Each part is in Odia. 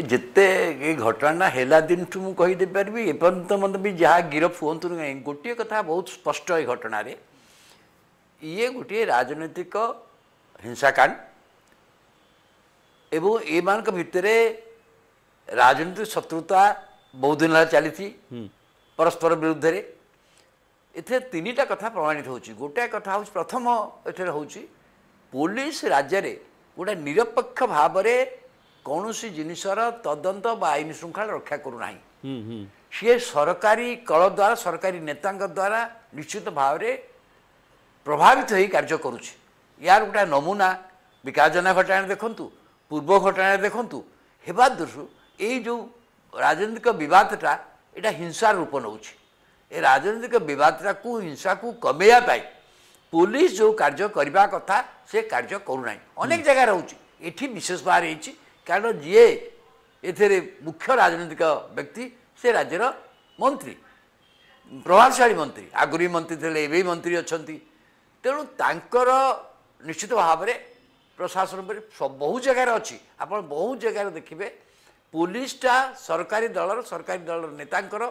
ଏ ଯେତେ ଏ ଘଟଣାଟା ହେଲା ଦିନଠୁ ମୁଁ କହିଦେଇ ପାରିବି ଏପର୍ଯ୍ୟନ୍ତ ମୋତେ ବି ଯାହା ଗିରଫ ହୁଅନ୍ତୁ କାହିଁ ଗୋଟିଏ କଥା ବହୁତ ସ୍ପଷ୍ଟ ଏ ଘଟଣାରେ ଇଏ ଗୋଟିଏ ରାଜନୈତିକ ହିଂସାକାଣ୍ଡ ଏବଂ ଏମାନଙ୍କ ଭିତରେ ରାଜନୈତିକ ଶତ୍ରୁତା ବହୁତ ଦିନ ହେଲା ଚାଲିଛି ପରସ୍ପର ବିରୁଦ୍ଧରେ ଏଥିରେ ତିନିଟା କଥା ପ୍ରମାଣିତ ହେଉଛି ଗୋଟିଏ କଥା ହେଉଛି ପ୍ରଥମ ଏଠାରେ ହେଉଛି ପୋଲିସ ରାଜ୍ୟରେ ଗୋଟେ ନିରପେକ୍ଷ ଭାବରେ କୌଣସି ଜିନିଷର ତଦନ୍ତ ବା ଆଇନ ଶୃଙ୍ଖଳା ରକ୍ଷା କରୁନାହିଁ ସିଏ ସରକାରୀ କଳ ଦ୍ୱାରା ସରକାରୀ ନେତାଙ୍କ ଦ୍ୱାରା ନିଶ୍ଚିତ ଭାବରେ ପ୍ରଭାବିତ ହୋଇ କାର୍ଯ୍ୟ କରୁଛି ଏହାର ଗୋଟେ ନମୁନା ବିକାଶଜନା ଘଟଣାରେ ଦେଖନ୍ତୁ ପୂର୍ବ ଘଟଣାରେ ଦେଖନ୍ତୁ ହେବା ଦୃଶ୍ୟ ଏଇ ଯେଉଁ ରାଜନୈତିକ ବିବାଦଟା ଏଇଟା ହିଂସାର ରୂପ ନେଉଛି ଏ ରାଜନୈତିକ ବିବାଦଟାକୁ ହିଂସାକୁ କମେଇବା ପାଇଁ ପୋଲିସ ଯେଉଁ କାର୍ଯ୍ୟ କରିବା କଥା ସେ କାର୍ଯ୍ୟ କରୁନାହିଁ ଅନେକ ଜାଗାରେ ରହୁଛି ଏଠି ବିଶେଷ ବାହାରି ହେଇଛି କାରଣ ଯିଏ ଏଥିରେ ମୁଖ୍ୟ ରାଜନୈତିକ ବ୍ୟକ୍ତି ସେ ରାଜ୍ୟର ମନ୍ତ୍ରୀ ପ୍ରଭାବଶାଳୀ ମନ୍ତ୍ରୀ ଆଗରୁ ମନ୍ତ୍ରୀ ଥିଲେ ଏବେ ମନ୍ତ୍ରୀ ଅଛନ୍ତି ତେଣୁ ତାଙ୍କର ନିଶ୍ଚିତ ଭାବରେ ପ୍ରଶାସନ ପରି ବହୁ ଜାଗାରେ ଅଛି ଆପଣ ବହୁ ଜାଗାରେ ଦେଖିବେ ପୋଲିସଟା ସରକାରୀ ଦଳର ସରକାରୀ ଦଳର ନେତାଙ୍କର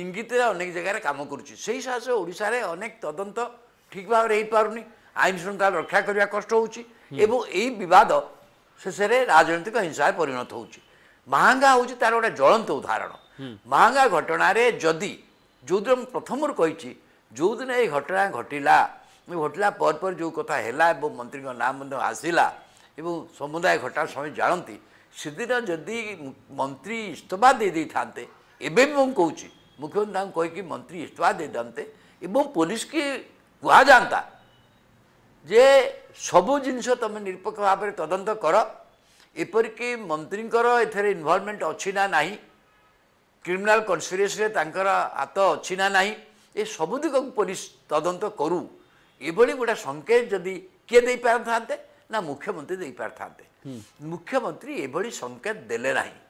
ଇଙ୍ଗିତରେ ଅନେକ ଜାଗାରେ କାମ କରୁଛି ସେହି ହିସାବରେ ଓଡ଼ିଶାରେ ଅନେକ ତଦନ୍ତ ଠିକ୍ ଭାବରେ ହେଇପାରୁନି ଆଇନ ଶୃଙ୍ଖଳା ରକ୍ଷା କରିବା କଷ୍ଟ ହେଉଛି ଏବଂ ଏହି ବିବାଦ ଶେଷରେ ରାଜନୈତିକ ହିଂସାରେ ପରିଣତ ହେଉଛି ମହାଙ୍ଗା ହେଉଛି ତା'ର ଗୋଟେ ଜ୍ୱଳନ୍ତ ଉଦାହରଣ ମହାଙ୍ଗା ଘଟଣାରେ ଯଦି ଯେଉଁଦିନ ମୁଁ ପ୍ରଥମରୁ କହିଛି ଯେଉଁଦିନ ଏଇ ଘଟଣା ଘଟିଲା ଘଟିଲା ପରେ ପରେ ଯେଉଁ କଥା ହେଲା ଏବଂ ମନ୍ତ୍ରୀଙ୍କ ନାଁ ମଧ୍ୟ ଆସିଲା ଏବଂ ସମୁଦାୟ ଘଟଣା ସମୟ ଜାଣନ୍ତି ସେଦିନ ଯଦି ମନ୍ତ୍ରୀ ଇସ୍ତଫା ଦେଇ ଦେଇଥାନ୍ତେ ଏବେ ବି ମୁଁ କହୁଛି ମୁଖ୍ୟମନ୍ତ୍ରୀ ତାଙ୍କୁ କହିକି ମନ୍ତ୍ରୀ ଇସ୍ତଫା ଦେଇଥାନ୍ତେ ଏବଂ ପୋଲିସ୍ କି କୁହାଯାଆନ୍ତା ଯେ ସବୁ ଜିନିଷ ତୁମେ ନିରପେକ୍ଷ ଭାବରେ ତଦନ୍ତ କର ଏପରିକି ମନ୍ତ୍ରୀଙ୍କର ଏଥିରେ ଇନଭଲଭମେଣ୍ଟ ଅଛି ନା ନାହିଁ କ୍ରିମିନାଲ୍ କନ୍ସପିରେସିରେ ତାଙ୍କର ହାତ ଅଛି ନା ନାହିଁ ଏ ସବୁ ଦିଗକୁ ପୋଲିସ ତଦନ୍ତ କରୁ ଏଭଳି ଗୋଟେ ସଙ୍କେତ ଯଦି କିଏ ଦେଇପାରିଥାନ୍ତେ ନା ମୁଖ୍ୟମନ୍ତ୍ରୀ ଦେଇପାରିଥାନ୍ତେ ମୁଖ୍ୟମନ୍ତ୍ରୀ ଏଭଳି ସଙ୍କେତ ଦେଲେ ନାହିଁ